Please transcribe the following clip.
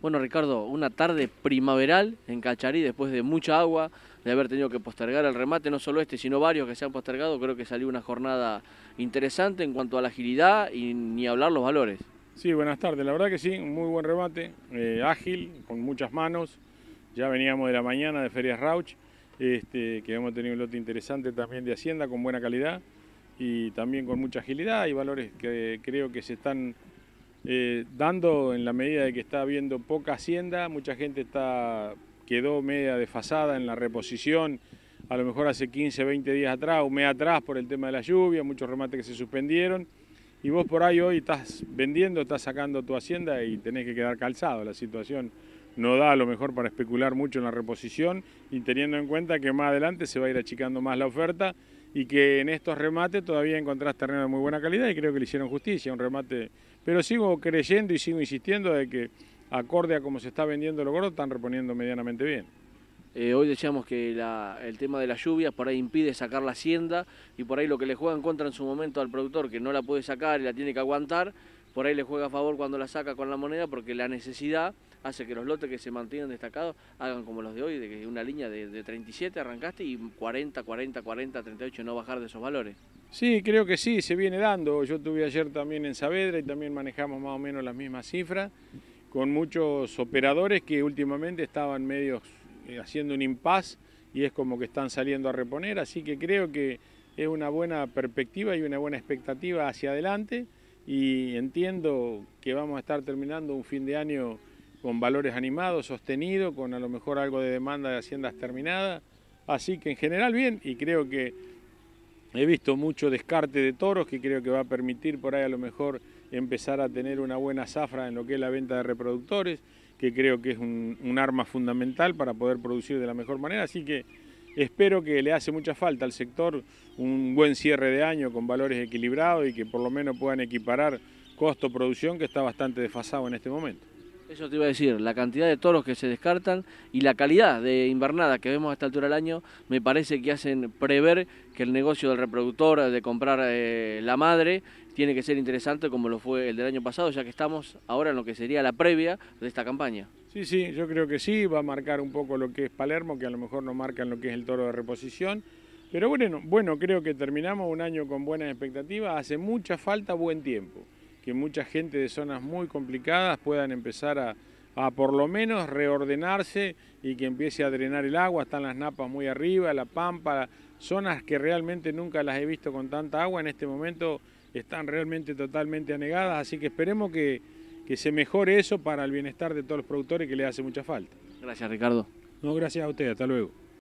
Bueno, Ricardo, una tarde primaveral en Cacharí después de mucha agua, de haber tenido que postergar el remate, no solo este, sino varios que se han postergado. Creo que salió una jornada interesante en cuanto a la agilidad y ni hablar los valores. Sí, buenas tardes. La verdad que sí, un muy buen remate, eh, ágil, con muchas manos. Ya veníamos de la mañana de Ferias Rauch, este, que hemos tenido un lote interesante también de Hacienda con buena calidad y también con mucha agilidad y valores que creo que se están eh, dando en la medida de que está habiendo poca hacienda, mucha gente está, quedó media desfasada en la reposición, a lo mejor hace 15, 20 días atrás, un mes atrás por el tema de la lluvia, muchos remates que se suspendieron, y vos por ahí hoy estás vendiendo, estás sacando tu hacienda y tenés que quedar calzado, la situación no da a lo mejor para especular mucho en la reposición y teniendo en cuenta que más adelante se va a ir achicando más la oferta y que en estos remates todavía encontrás terreno de muy buena calidad y creo que le hicieron justicia, un remate. Pero sigo creyendo y sigo insistiendo de que acorde a cómo se está vendiendo el gordo, están reponiendo medianamente bien. Eh, hoy decíamos que el tema de las lluvias por ahí impide sacar la hacienda y por ahí lo que le juega en contra en su momento al productor, que no la puede sacar y la tiene que aguantar, por ahí le juega a favor cuando la saca con la moneda porque la necesidad hace que los lotes que se mantienen destacados hagan como los de hoy, de que una línea de, 37 arrancaste y 40, 40, 40, 38 no bajar de esos valores. Sí, creo que sí, se viene dando. Yo estuve ayer también en Saavedra y también manejamos más o menos las mismas cifras con muchos operadores que últimamente estaban medio eh, haciendo un impas y es como que están saliendo a reponer, así que creo que es una buena perspectiva y una buena expectativa hacia adelante y entiendo que vamos a estar terminando un fin de año con valores animados, sostenidos, con a lo mejor algo de demanda de haciendas terminada. Así que en general bien y creo que he visto mucho descarte de toros que creo que va a permitir por ahí a lo mejor empezar a tener una buena zafra en lo que es la venta de reproductores, que creo que es un, un arma fundamental para poder producir de la mejor manera. Así que Espero que le hace mucha falta al sector un buen cierre de año con valores equilibrados y que por lo menos puedan equiparar costo-producción que está bastante desfasado en este momento. Eso te iba a decir, la cantidad de toros que se descartan y la calidad de invernada que vemos a esta altura del año me parece que hacen prever que el negocio del reproductor de comprar eh, la madre tiene que ser interesante como lo fue el del año pasado, ya que estamos ahora en lo que sería la previa de esta campaña. Sí, sí, yo creo que sí, va a marcar un poco lo que es Palermo, que a lo mejor no marcan lo que es el toro de reposición. Pero bueno, bueno, creo que terminamos un año con buenas expectativas, hace mucha falta buen tiempo que mucha gente de zonas muy complicadas puedan empezar a, por lo menos reordenarse y que empiece a drenar el agua. Están las napas muy arriba, la pampa, zonas que realmente nunca las he visto con tanta agua. En este momento están realmente totalmente anegadas, así que esperemos que, que se mejore eso para el bienestar de todos los productores que le hace mucha falta. Gracias Ricardo. No, gracias a usted, hasta luego.